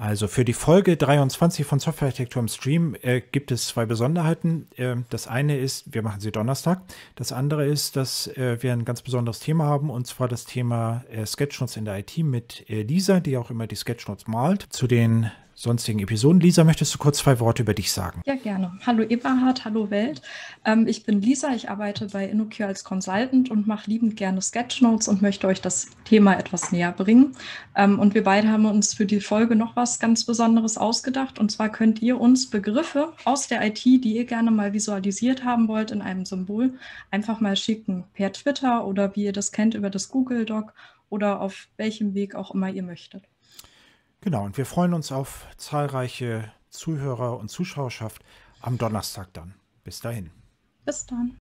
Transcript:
Also für die Folge 23 von Softwarearchitektur im Stream äh, gibt es zwei Besonderheiten. Äh, das eine ist, wir machen sie Donnerstag. Das andere ist, dass äh, wir ein ganz besonderes Thema haben, und zwar das Thema äh, Sketchnotes in der IT mit Lisa, die auch immer die Sketchnotes malt. Zu den sonstigen Episoden. Lisa, möchtest du kurz zwei Worte über dich sagen? Ja, gerne. Hallo Eberhard, hallo Welt. Ähm, ich bin Lisa, ich arbeite bei InnoQ als Consultant und mache liebend gerne Sketchnotes und möchte euch das Thema etwas näher bringen. Ähm, und wir beide haben uns für die Folge noch was ganz Besonderes ausgedacht. Und zwar könnt ihr uns Begriffe aus der IT, die ihr gerne mal visualisiert haben wollt, in einem Symbol einfach mal schicken per Twitter oder wie ihr das kennt über das Google Doc oder auf welchem Weg auch immer ihr möchtet. Genau, und wir freuen uns auf zahlreiche Zuhörer und Zuschauerschaft am Donnerstag dann. Bis dahin. Bis dann.